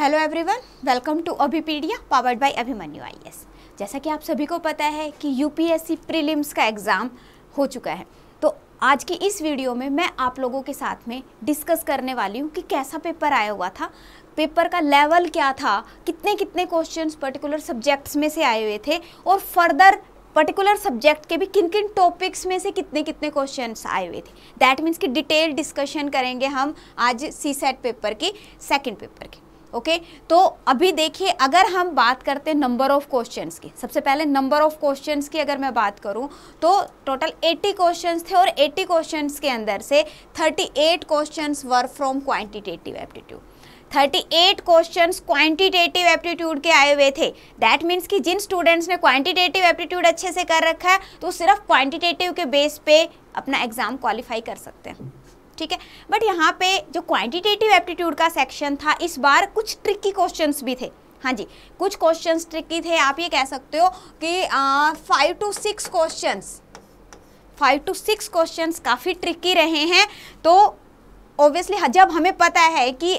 Hello everyone welcome to Abhipedia powered by Abhimanyu S जैसा कि आप सभी को पता है कि यूपीएससी प्रीलिम्स का एग्ज़ाम हो चुका है तो आज की इस वीडियो में मैं आप लोगों के साथ में डिस्कस करने वाली हूँ कि कैसा पेपर आया हुआ था पेपर का लेवल क्या था कितने कितने क्वेश्चंस पर्टिकुलर सब्जेक्ट्स में से आए हुए थे और फर्दर पर्टिकुलर सब्जेक्ट के भी किन किन टॉपिक्स में से कितने कितने क्वेश्चन आए हुए थे दैट मीन्स कि डिटेल डिस्कशन करेंगे हम आज सी सेट पेपर की सेकेंड पेपर की ओके okay? तो अभी देखिए अगर हम बात करते हैं नंबर ऑफ क्वेश्चंस की सबसे पहले नंबर ऑफ क्वेश्चंस की अगर मैं बात करूं तो टोटल 80 क्वेश्चंस थे और 80 क्वेश्चंस के अंदर से 38 questions were from quantitative aptitude 38 questions quantitative aptitude के आए हुए थे दैट मीन्स कि जिन स्टूडेंट्स ने क्वांटिटेटिव एप्टीट्यूड अच्छे से कर रखा है तो सिर्फ क्वांटिटेटिव के बेस पे अपना एग्ज़ाम क्वालिफाई कर सकते हैं ठीक है बट यहाँ पे जो क्वांटिटेटिव एप्टीट्यूड का सेक्शन था इस बार कुछ ट्रिकी क्वेश्चंस भी थे हाँ जी कुछ क्वेश्चंस ट्रिकी थे आप ये कह सकते हो कि five to six questions five to six questions काफ़ी ट्रिकी रहे हैं तो ऑब्वियसली हाँ, जब हमें पता है कि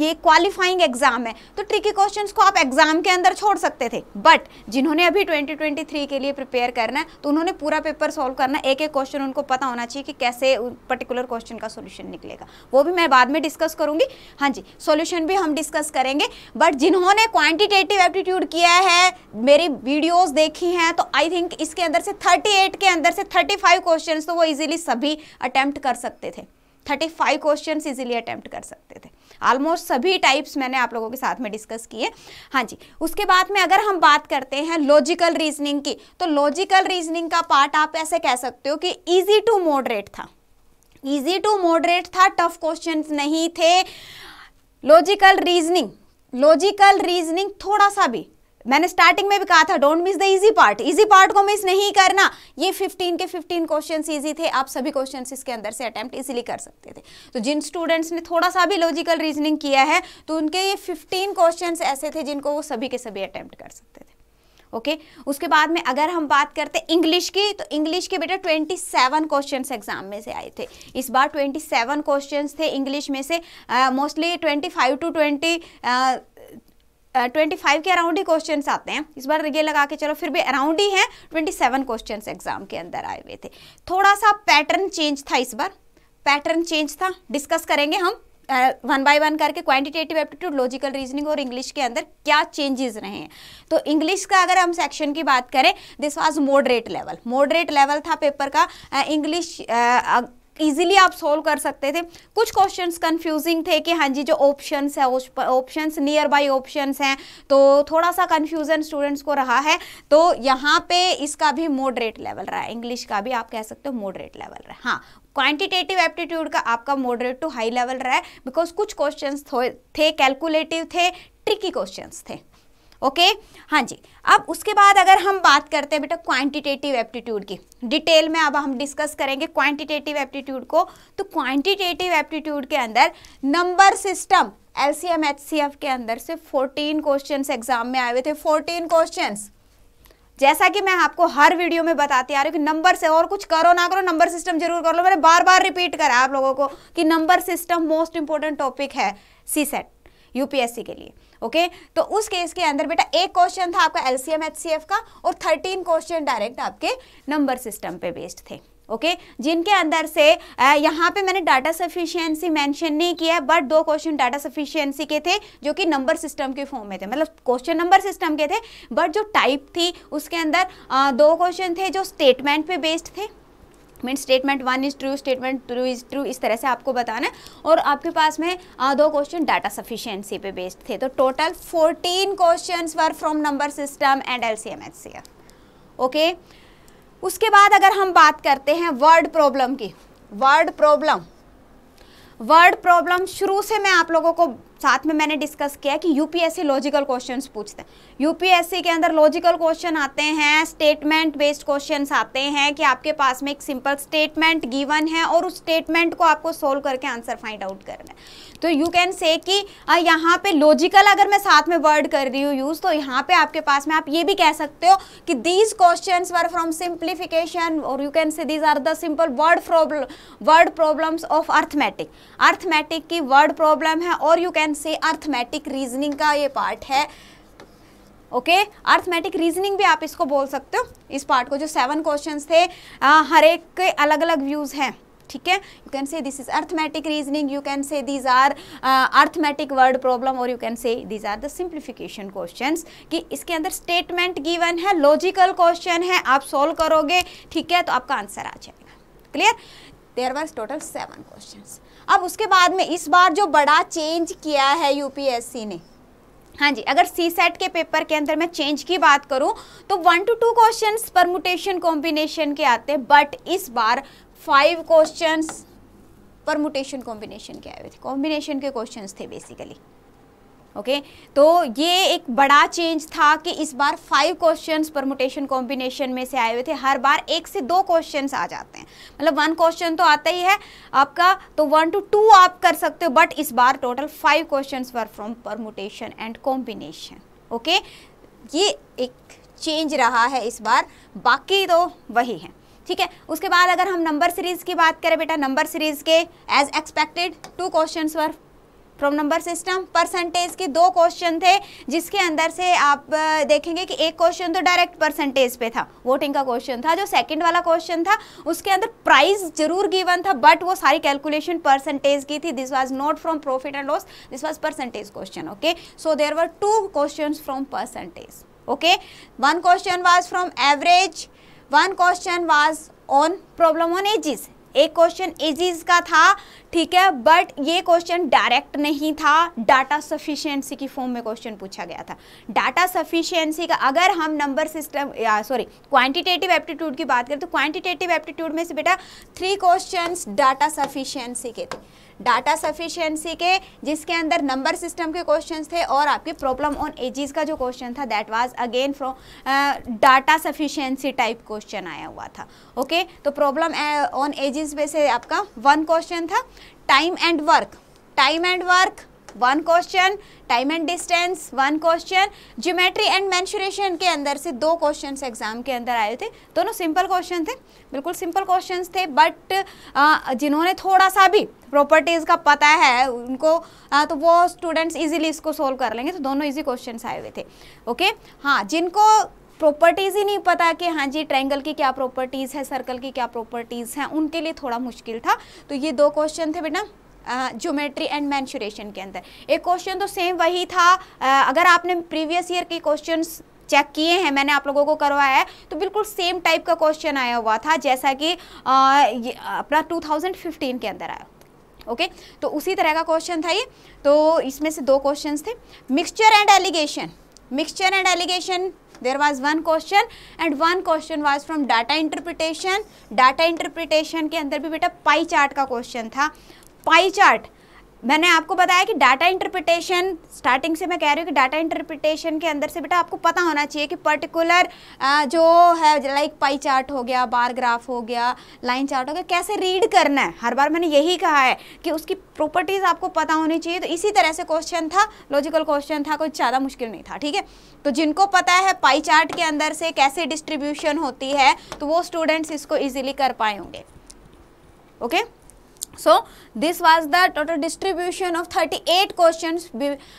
ये क्वालिफाइंग एग्जाम है तो ट्रिकी क्वेश्चंस को आप एग्जाम के अंदर छोड़ सकते थे बट जिन्होंने अभी 2023 के लिए प्रिपेयर करना है तो उन्होंने पूरा पेपर सॉल्व करना एक एक क्वेश्चन उनको पता होना चाहिए कि कैसे पर्टिकुलर क्वेश्चन का सोल्यूशन निकलेगा वो भी मैं बाद में डिस्कस करूंगी हाँ जी सोल्यूशन भी हम डिस्कस करेंगे बट जिन्होंने क्वान्टिटेटिव एप्टीट्यूड किया है मेरी वीडियोज देखी हैं तो आई थिंक इसके अंदर से थर्टी के अंदर से थर्टी क्वेश्चन तो वो इजिली सभी अटैम्प्ट कर सकते थे thirty five question easily attempt कर सकते थे ऑलमोस्ट सभी टाइप्स मैंने आप लोगों के साथ में डिस्कस किए हाँ जी उसके बाद में अगर हम बात करते हैं लॉजिकल रीजनिंग की तो लॉजिकल रीजनिंग का पार्ट आप ऐसे कह सकते हो कि ईजी टू मॉडरेट था ईजी टू मॉडरेट था टफ क्वेश्चन नहीं थे लॉजिकल रीजनिंग लॉजिकल रीजनिंग थोड़ा सा भी मैंने स्टार्टिंग में भी कहा था don't miss the easy part easy part को मिस नहीं करना ये 15 के 15 क्वेश्चंस इजी थे आप सभी क्वेश्चंस इसके अंदर से अटेम्प्ट इजीली कर सकते थे तो जिन स्टूडेंट्स ने थोड़ा सा भी लॉजिकल रीजनिंग किया है तो उनके ये 15 क्वेश्चंस ऐसे थे जिनको वो सभी के सभी अटैम्प्ट कर सकते थे ओके okay? उसके बाद में अगर हम बात करते इंग्लिश की तो इंग्लिश के बेटा 27 क्वेश्चन एग्जाम में से आए थे इस बार 27 क्वेश्चन थे इंग्लिश में से mostly uh, 25 to twenty twenty five के अराउंड ही क्वेश्चन आते हैं इस बार ये लगा के चलो फिर भी अराउंड ही है ट्वेंटी सेवन क्वेश्चन एग्जाम के अंदर आए हुए थे थोड़ा सा पैटर्न चेंज था इस बार पैटर्न चेंज था डिस्कस करेंगे हम वन बाय वन करके क्वांटिटेटिव एप्टीट्यूड लॉजिकल रीजनिंग और इंग्लिश के अंदर क्या चेंजेस रहे हैं तो इंग्लिश का अगर हम सेक्शन की बात करें this was moderate level moderate level था पेपर का इंग्लिश uh, इजीली आप सॉल्व कर सकते थे कुछ क्वेश्चंस कंफ्यूजिंग थे कि हाँ जी जो ऑप्शंस है ऑप्शंस नियर बाई ऑप्शंस हैं तो थोड़ा सा कंफ्यूजन स्टूडेंट्स को रहा है तो यहाँ पे इसका भी मॉडरेट लेवल रहा है इंग्लिश का भी आप कह सकते हो मॉडरेट लेवल रहा है हाँ क्वांटिटेटिव एप्टीट्यूड का आपका मॉडरेट टू हाई लेवल रहा है बिकॉज कुछ क्वेश्चन थे कैलकुलेटिव थे ट्रिकी क्वेश्चन थे ओके हाँ जी अब उसके बाद अगर हम बात करते हैं बेटा क्वांटिटेटिव एप्टीट्यूड की डिटेल में अब हम डिस्कस करेंगे क्वांटिटेटिव एप्टीट्यूड को तो क्वांटिटेटिव एप्टीट्यूड के अंदर number system L C M H C F के अंदर से 14 क्वेश्चंस एग्जाम में आए हुए थे 14 क्वेश्चंस जैसा कि मैं आपको हर वीडियो में बताती आ रही हूँ कि नंबर से और कुछ करो ना करो नंबर सिस्टम जरूर कर लो मैंने बार बार रिपीट करा आप लोगों को कि number system most important topic है सी सेट यूपीएससी के लिए ओके तो उस केस के अंदर बेटा एक क्वेश्चन था आपका एल सी का और थर्टीन क्वेश्चन डायरेक्ट आपके नंबर सिस्टम पे बेस्ड थे ओके okay? जिनके अंदर से यहाँ पे मैंने डाटा सफिशियंसी मेंशन नहीं किया है बट दो क्वेश्चन डाटा सफिशियंसी के थे जो कि नंबर सिस्टम के फॉर्म में थे मतलब क्वेश्चन नंबर सिस्टम के थे बट जो टाइप थी उसके अंदर आ, दो क्वेश्चन थे जो स्टेटमेंट पे बेस्ड थे mean statement one is true statement true is true इस तरह से आपको बताना है और आपके पास में दो क्वेश्चन डाटा सफिशियंसी पे बेस्ड थे तो total 14 questions were from number system and L C okay उसके बाद अगर हम बात करते हैं वर्ड प्रॉब्लम की वर्ड प्रॉब्लम वर्ड प्रॉब्लम शुरू से मैं आप लोगों को साथ में मैंने डिस्कस किया कि यूपीएससी लॉजिकल क्वेश्चंस पूछते हैं यूपीएससी के अंदर लॉजिकल क्वेश्चन आते हैं स्टेटमेंट बेस्ड क्वेश्चंस आते हैं कि आपके पास में एक सिंपल स्टेटमेंट गिवन है और उस स्टेटमेंट को आपको सोल्व करके आंसर फाइंड आउट करना है तो यू कैन से कि यहाँ पे लॉजिकल अगर मैं साथ में वर्ड कर रही हूँ यूज़ तो यहाँ पे आपके पास में आप ये भी कह सकते हो कि these question were from simplification और you can say these are the simple word problem word problems of arithmetic arithmetic की वर्ड प्रॉब्लम है और you can say arithmetic reasoning का ये पार्ट है ओके अर्थमेटिक रीजनिंग भी आप इसको बोल सकते हो इस पार्ट को जो सेवन क्वेश्चंस थे आ, हर एक के अलग अलग व्यूज़ हैं ठीक है you can say this is arithmetic reasoning you can say these are arithmetic word problem और you can say these are the simplification question कि इसके अंदर स्टेटमेंट गिवन है लॉजिकल क्वेश्चन है आप सोल्व करोगे ठीक है तो आपका आंसर आ जाएगा clear there were total seven question अब उसके बाद में इस बार जो बड़ा चेंज किया है यूपीएससी ने हाँ जी अगर सी सेट के पेपर के अंदर मैं चेंज की बात करूं तो one to two question permutation combination के आते हैं बट इस बार फाइव क्वेश्चन परमुटेशन कॉम्बिनेशन के आए हुए थे कॉम्बिनेशन के क्वेश्चन थे बेसिकली ओके okay? तो ये एक बड़ा चेंज था कि इस बार फाइव क्वेश्चंस परमुटेशन कॉम्बिनेशन में से आए हुए थे हर बार एक से दो क्वेश्चंस आ जाते हैं मतलब वन क्वेश्चन तो आता ही है आपका तो वन टू टू आप कर सकते हो बट इस बार total five questions were from permutation and combination okay ये एक चेंज रहा है इस बार बाकी तो वही है ठीक है उसके बाद अगर हम नंबर सीरीज की बात करें बेटा नंबर सीरीज के as expected two question were from number system percentage के दो क्वेश्चन थे जिसके अंदर से आप देखेंगे कि एक क्वेश्चन तो डायरेक्ट परसेंटेज पे था वोटिंग का क्वेश्चन था जो सेकंड वाला क्वेश्चन था उसके अंदर प्राइस जरूर गिवन था बट वो सारी कैलकुलेशन परसेंटेज की थी this was not from profit and loss this was percentage question okay so there were two question from percentage okay one question was from average one question was on problem on ages एक question ages का था ठीक है but ये question direct नहीं था data sufficiency की form में क्वेश्चन पूछा गया था डाटा सफिशियंसी का अगर हम number system sorry quantitative aptitude की बात करें तो क्वांटिटेटिव एप्टीट्यूड में से बेटा थ्री क्वेश्चंस डाटा सफिशियंसी के थे डाटा सफिशियंसी के जिसके अंदर नंबर सिस्टम के क्वेश्चंस थे और आपके प्रॉब्लम ऑन एजिस का जो क्वेश्चन था that was again from data sufficiency type question आया हुआ था ओके okay? तो प्रॉब्लम ऑन एजिस में से आपका वन क्वेश्चन था time and work time and work one question time and distance one question geometry and mensuration के अंदर से दो क्वेश्चन एग्जाम के अंदर आए थे दोनों सिंपल क्वेश्चन थे बिल्कुल सिंपल क्वेश्चन थे बट जिन्होंने थोड़ा सा भी प्रॉपर्टीज़ का पता है उनको आ, तो वो स्टूडेंट्स इजीली इसको सोल्व कर लेंगे तो दोनों इजी क्वेश्चन आए हुए थे ओके हाँ जिनको प्रॉपर्टीज़ ही नहीं पता कि हाँ जी ट्रायंगल की क्या प्रॉपर्टीज़ है सर्कल की क्या प्रॉपर्टीज़ हैं उनके लिए थोड़ा मुश्किल था तो ये दो क्वेश्चन थे बेटा ज्योमेट्री एंड मैंशुरेशन के अंदर एक क्वेश्चन तो सेम वही था आ, अगर आपने प्रीवियस ईयर के क्वेश्चन चेक किए हैं मैंने आप लोगों को करवाया है तो बिल्कुल सेम टाइप का क्वेश्चन आया हुआ था जैसा कि अपना 2015 के अंदर आया ओके तो उसी तरह का क्वेश्चन था ये तो इसमें से दो क्वेश्चन थे mixture and alligation mixture and alligation there was one question and one question was from data interpretation data interpretation के अंदर भी बेटा पाई चार्ट का क्वेश्चन था पाई चार्ट मैंने आपको बताया कि डाटा इंटरप्रिटेशन स्टार्टिंग से मैं कह रही हूँ कि डाटा इंटरप्रिटेशन के अंदर से बेटा आपको पता होना चाहिए कि पर्टिकुलर जो है लाइक पाई चार्ट हो गया बार ग्राफ हो गया लाइन चार्ट हो गया कैसे रीड करना है हर बार मैंने यही कहा है कि उसकी प्रॉपर्टीज़ आपको पता होनी चाहिए तो इसी तरह से क्वेश्चन था लॉजिकल क्वेश्चन था कुछ ज़्यादा मुश्किल नहीं था ठीक है तो जिनको पता है पाई चार्ट के अंदर से कैसे डिस्ट्रीब्यूशन होती है तो वो स्टूडेंट्स इसको ईजिली कर पाए होंगे okay okay? so this was the total distribution of 38 questions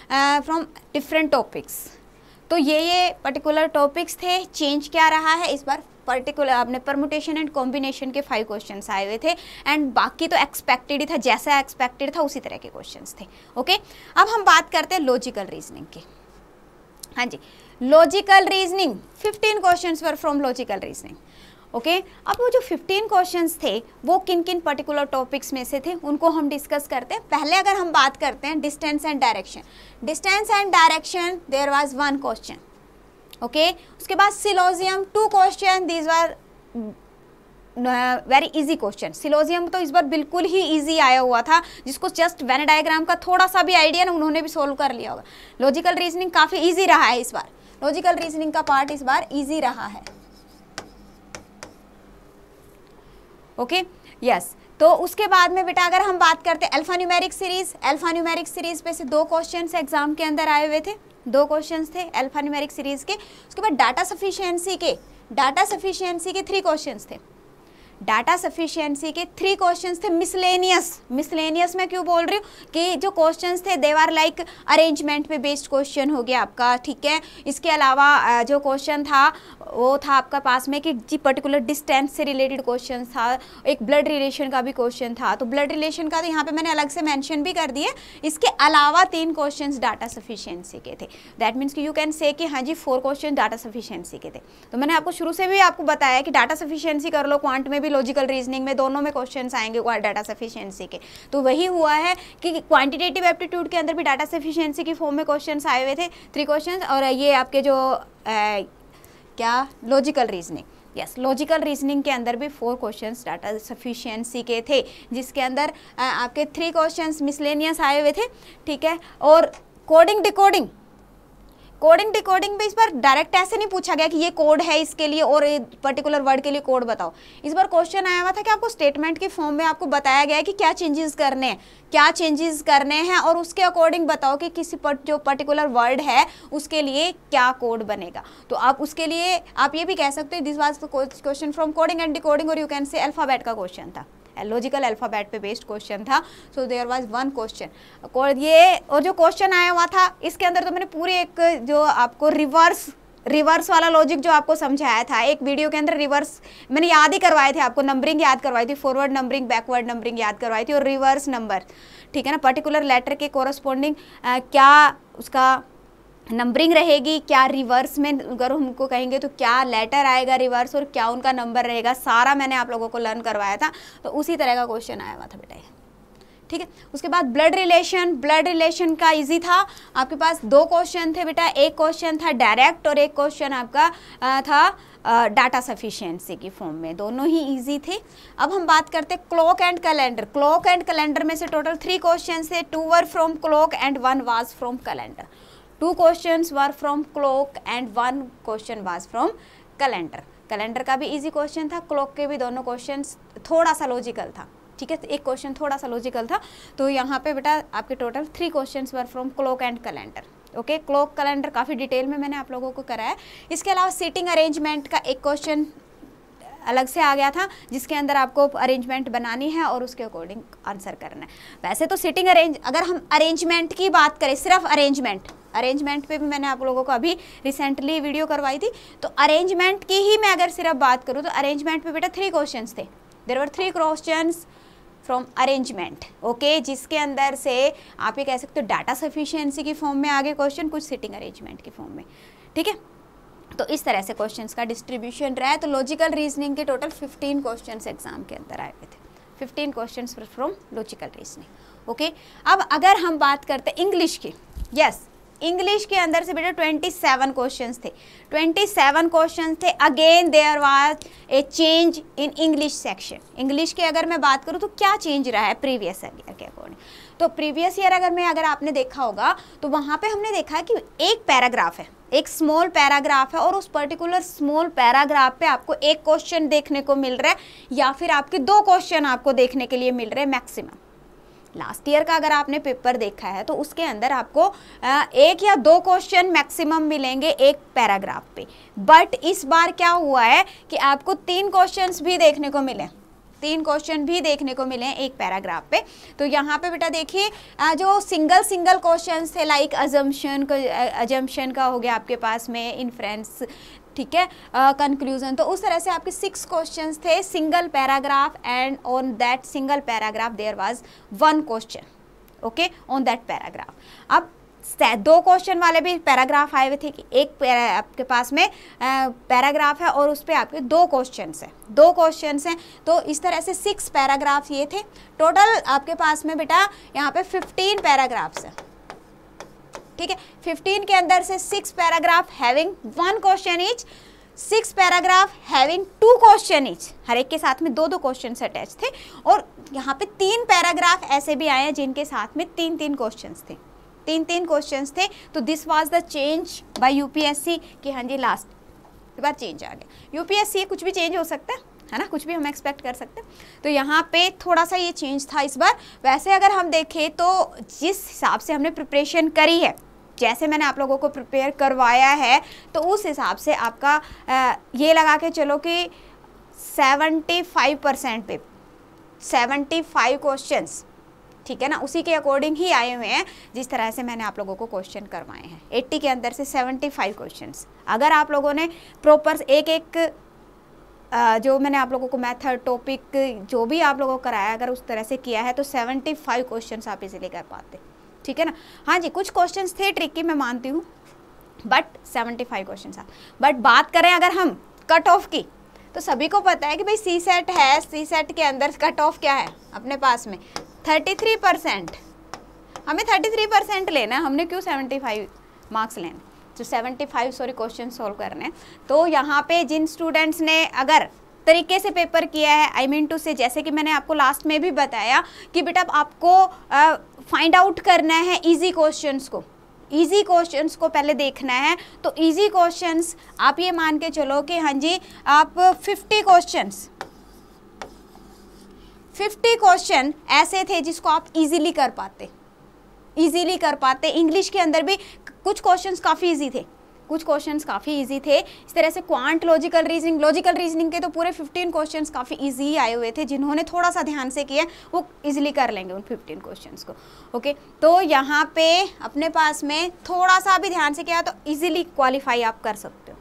uh, from different topics तो ये ये पर्टिकुलर टॉपिक्स थे चेंज क्या रहा है इस बार पर्टिकुलर आपने परमुटेशन एंड कॉम्बिनेशन के फाइव क्वेश्चंस आए हुए थे एंड बाकी तो एक्सपेक्टेड ही था जैसा एक्सपेक्टेड था उसी तरह के क्वेश्चंस थे ओके अब हम बात करते हैं लॉजिकल रीजनिंग की हाँ जी logical reasoning 15 questions were from logical reasoning okay अब वो जो 15 क्वेश्चंस थे वो किन किन पर्टिकुलर टॉपिक्स में से थे उनको हम डिस्कस करते हैं पहले अगर हम बात करते हैं distance and direction distance and direction there was one question okay उसके बाद syllogism two question these are very easy question syllogism तो इस बार बिल्कुल ही इजी आया हुआ था जिसको जस्ट वेन डायग्राम का थोड़ा सा भी आइडिया ना उन्होंने भी सोल्व कर लिया होगा लॉजिकल रीजनिंग काफ़ी ईजी रहा है इस बार लॉजिकल रीजनिंग का पार्ट इस बार ईजी रहा है ओके यस तो उसके बाद में बेटा अगर हम बात करते हैं न्यूमेरिक सीरीज़ न्यूमेरिक सीरीज़ पे से दो क्वेश्चन एग्जाम के अंदर आए हुए थे दो क्वेश्चन थे अल्फ़ान्यूमेरिक सीरीज़ के उसके बाद डाटा सफिशियंसी के डाटा सफिशियंसी के थ्री क्वेश्चन थे डाटा सफिशियंसी के थ्री क्वेश्चंस थे मिसलेनियस मिसलेनियस मैं क्यों बोल रही हूँ कि जो क्वेश्चंस थे दे आर लाइक अरेंजमेंट पे बेस्ड क्वेश्चन हो गया आपका ठीक है इसके अलावा जो क्वेश्चन था वो था आपका पास में कि जी पर्टिकुलर डिस्टेंस से रिलेटेड क्वेश्चन था एक ब्लड रिलेशन का भी क्वेश्चन था तो ब्लड रिलेशन का तो यहाँ पर मैंने अलग से मैंशन भी कर दिए इसके अलावा तीन क्वेश्चन डाटा सफिशियंसी के थे दैट मीन्स कि यू कैन से कि हाँ जी फोर क्वेश्चन डाटा सफिशियंसी के थे तो मैंने आपको शुरू से भी आपको बताया कि डाटा सफिशियंसी कर लो क्वांट में भी लॉजिकल रीजनिंग में दोनों में क्वेश्चन आएंगे डाटा सफिशियंसी के तो वही हुआ है कि क्वान्टिटेटिव एप्टीट्यूड के अंदर भी डाटा सफिशियंसी के फॉर्म में क्वेश्चन आए हुए थे थ्री क्वेश्चन और ये आपके जो आ, क्या logical reasoning yes logical reasoning के अंदर भी फोर क्वेश्चंस डाटा सफिशियंसी के थे जिसके अंदर आपके थ्री क्वेश्चंस मिसलेनियस आए हुए थे ठीक है और कोडिंग डिकोडिंग कोडिंग डिकोडिंग पे इस बार डायरेक्ट ऐसे नहीं पूछा गया कि ये कोड है इसके लिए और पर्टिकुलर वर्ड के लिए कोड बताओ इस बार क्वेश्चन आया हुआ था कि आपको स्टेटमेंट के फॉर्म में आपको बताया गया है कि क्या चेंजेस करने हैं क्या चेंजेस करने हैं और उसके अकॉर्डिंग बताओ कि किसी पर, जो पर्टिकुलर वर्ड है उसके लिए क्या कोड बनेगा तो आप उसके लिए आप ये भी कह सकते हो this was question from coding and decoding और यू कैन से अल्फ़ाबेट का क्वेश्चन था लॉजिकल अल्फ़ाबेट पे बेस्ड क्वेश्चन था so there was one question और ये और जो क्वेश्चन आया हुआ था इसके अंदर तो मैंने पूरी एक जो आपको रिवर्स रिवर्स वाला लॉजिक जो आपको समझाया था एक वीडियो के अंदर रिवर्स मैंने याद ही करवाए थे आपको नंबरिंग याद करवाई थी फॉरवर्ड नंबरिंग बैकवर्ड नंबरिंग याद करवाई थी और रिवर्स नंबर ठीक है ना पर्टिकुलर लेटर के कोरस्पॉन्डिंग क्या उसका नंबरिंग रहेगी क्या रिवर्स में अगर हमको कहेंगे तो क्या लेटर आएगा रिवर्स और क्या उनका नंबर रहेगा सारा मैंने आप लोगों को लर्न करवाया था तो उसी तरह का क्वेश्चन आया हुआ था बेटा ठीक है उसके बाद ब्लड रिलेशन ब्लड रिलेशन का इजी था आपके पास दो क्वेश्चन थे बेटा एक क्वेश्चन था डायरेक्ट और एक क्वेश्चन आपका आ, था डाटा सफिशियंसी की फॉर्म में दोनों ही इजी थे अब हम बात करते clock and calendar clock and calendar में से टोटल थ्री क्वेश्चन थे two were from clock and one was from calendar two question were from clock and one question was from calendar calendar का भी इजी क्वेश्चन था clock के भी दोनों question थोड़ा सा लॉजिकल था ठीक है एक क्वेश्चन थोड़ा सा लॉजिकल था तो यहाँ पे बेटा आपके total three question were from clock and calendar okay clock calendar काफ़ी डिटेल में मैंने आप लोगों को कराया इसके अलावा सीटिंग अरेंजमेंट का एक क्वेश्चन अलग से आ गया था जिसके अंदर आपको अरेंजमेंट बनानी है और उसके अकॉर्डिंग आंसर करना है वैसे तो सिटिंग अरेंज अगर हम अरेंजमेंट की बात करें सिर्फ अरेंजमेंट अरेंजमेंट पे भी मैंने आप लोगों को अभी रिसेंटली वीडियो करवाई थी तो अरेंजमेंट की ही मैं अगर सिर्फ बात करूँ तो अरेंजमेंट पे बेटा थ्री क्वेश्चन थे there are three question from arrangement okay जिसके अंदर से आप ये कह सकते हो डाटा सफिशियंसी की फॉर्म में आगे क्वेश्चन कुछ सिटिंग अरेंजमेंट की फॉर्म में ठीक है तो इस तरह से क्वेश्चंस का डिस्ट्रीब्यूशन रहा है तो लॉजिकल रीजनिंग के टोटल 15 क्वेश्चंस एग्जाम के अंदर आए हुए थे 15 questions from logical reasoning okay अब अगर हम बात करते हैं इंग्लिश की यस इंग्लिश के अंदर से बेटा 27 क्वेश्चंस थे 27 क्वेश्चंस थे again there was a change in English section English के अगर मैं बात करूँ तो क्या चेंज रहा है प्रीवियस ईयर के अकॉर्डिंग तो प्रीवियस ईयर अगर मैं अगर आपने देखा होगा तो वहाँ पे हमने देखा कि एक पैराग्राफ है एक स्मॉल पैराग्राफ है और उस पर्टिकुलर स्मॉल पैराग्राफ पे आपको एक क्वेश्चन देखने को मिल रहा है या फिर आपके दो क्वेश्चन आपको देखने के लिए मिल रहे हैं मैक्सिमम लास्ट ईयर का अगर आपने पेपर देखा है तो उसके अंदर आपको एक या दो क्वेश्चन मैक्सिमम मिलेंगे एक पैराग्राफ पे बट इस बार क्या हुआ है कि आपको तीन क्वेश्चंस भी देखने को मिले तीन क्वेश्चन भी देखने को मिले हैं एक पैराग्राफ पे तो यहाँ पे बेटा देखिए जो सिंगल सिंगल क्वेश्चन थे लाइक अजम्पन अजम्पन का हो गया आपके पास में इन्फ्रेंस ठीक है कंक्लूजन uh, तो उस तरह से आपके सिक्स क्वेश्चन थे single paragraph and on that single paragraph there was one question okay on that paragraph अब दो क्वेश्चन वाले भी पैराग्राफ आए हुए थे कि एक आपके पास में पैराग्राफ है और उस पर आपके दो क्वेश्चन हैं दो क्वेश्चन हैं तो इस तरह से सिक्स पैराग्राफ ये थे टोटल आपके पास में बेटा यहाँ पे फिफ्टीन पैराग्राफ्स हैं ठीक है फिफ्टीन के अंदर से six paragraph having one question each six paragraph having two question each हर एक के साथ में दो दो क्वेश्चन अटैच थे और यहाँ पे तीन पैराग्राफ ऐसे भी आए हैं जिनके साथ में तीन तीन क्वेश्चन थे तीन तीन क्वेश्चंस थे तो this was the change by UPSC कि हाँ जी लास्ट बार चेंज आ गया यूपीएससी कुछ भी चेंज हो सकता है है ना कुछ भी हम एक्सपेक्ट कर सकते हैं तो यहाँ पे थोड़ा सा ये चेंज था इस बार वैसे अगर हम देखें तो जिस हिसाब से हमने प्रिपरेशन करी है जैसे मैंने आप लोगों को प्रिपेयर करवाया है तो उस हिसाब से आपका आ, ये लगा के चलो कि सेवेंटी फाइव परसेंट पे सेवेंटी फाइव क्वेश्चंस ठीक है ना उसी के अकॉर्डिंग ही आए हुए हैं जिस तरह से मैंने आप लोगों को क्वेश्चन करवाए हैं 80 के अंदर से 75 क्वेश्चन अगर आप लोगों ने प्रॉपर एक एक जो मैंने आप लोगों को मेथड टॉपिक जो भी आप लोगों को कराया अगर उस तरह से किया है तो 75 क्वेश्चन आप इसीलिए कर पाते ठीक है ना हाँ जी कुछ क्वेश्चन थे ट्रिक की मैं मानती हूँ बट सेवेंटी फाइव आप बट बात करें अगर हम कट ऑफ की तो सभी को पता है कि भाई सी सेट है सी सेट के अंदर कट ऑफ क्या है अपने पास में थर्टी थ्री परसेंट हमें थर्टी थ्री परसेंट लेना है हमने क्यों सेवेंटी फाइव मार्क्स लेने तो seventy five sorry question solve करने तो यहाँ पे जिन स्टूडेंट्स ने अगर तरीके से पेपर किया है आई मीन टू से जैसे कि मैंने आपको लास्ट में भी बताया कि बेटा आपको फाइंड आउट करना है ईजी क्वेश्चनस को ईजी क्वेश्चंस को पहले देखना है तो ईजी क्वेश्चंस आप ये मान के चलो कि हाँ जी आप 50 क्वेश्चंस 50 क्वेश्चन ऐसे थे जिसको आप इजीली कर पाते इजीली कर पाते इंग्लिश के अंदर भी कुछ क्वेश्चंस काफ़ी इजी थे कुछ क्वेश्चंस काफ़ी इजी थे इस तरह से quant logical reasoning logical reasoning के तो पूरे 15 क्वेश्चंस काफ़ी इजी आए हुए थे जिन्होंने थोड़ा सा ध्यान से किया वो इजीली कर लेंगे उन 15 क्वेश्चंस को ओके तो यहाँ पे अपने पास में थोड़ा सा भी ध्यान से किया तो ईजिली क्वालिफाई आप कर सकते हो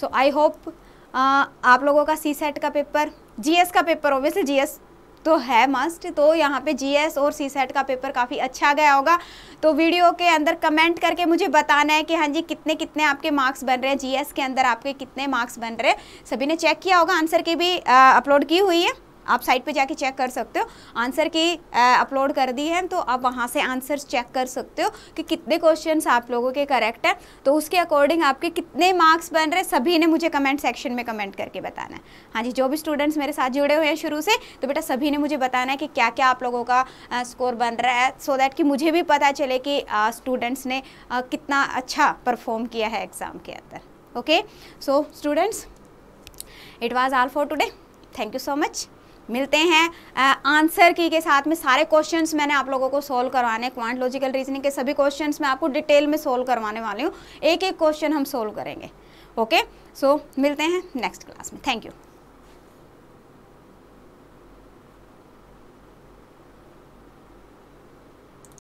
सो आई होप आप लोगों का सी सेट का पेपर जीएस का पेपर ओबियसली जीएस तो है मस्ट तो यहाँ पे जीएस और सी सेट का पेपर काफ़ी अच्छा गया होगा तो वीडियो के अंदर कमेंट करके मुझे बताना है कि हाँ जी कितने कितने आपके मार्क्स बन रहे हैं जीएस के अंदर आपके कितने मार्क्स बन रहे हैं सभी ने चेक किया होगा आंसर की भी अपलोड की हुई है आप साइट पे जाके चेक कर सकते हो आंसर की अपलोड कर दी है तो आप वहाँ से आंसर चेक कर सकते हो कि कितने क्वेश्चन आप लोगों के करेक्ट हैं तो उसके अकॉर्डिंग आपके कितने मार्क्स बन रहे सभी ने मुझे कमेंट सेक्शन में कमेंट करके बताना है हाँ जी जो भी स्टूडेंट्स मेरे साथ जुड़े हुए हैं शुरू से तो बेटा सभी ने मुझे बताना है कि क्या क्या आप लोगों का स्कोर बन रहा है सो so दैट कि मुझे भी पता चले कि स्टूडेंट्स ने कितना अच्छा परफॉर्म किया है एग्ज़ाम के अंदर okay so students it was all for today thank you so much मिलते हैं आंसर की के साथ में सारे क्वेश्चंस मैंने आप लोगों को सोल्व करवाने क्वांट लॉजिकल रीजनिंग के सभी क्वेश्चंस मैं आपको डिटेल में सोल्व करवाने वाली हूँ एक एक क्वेश्चन हम सोल्व करेंगे ओके सो so, मिलते हैं नेक्स्ट क्लास में थैंक यू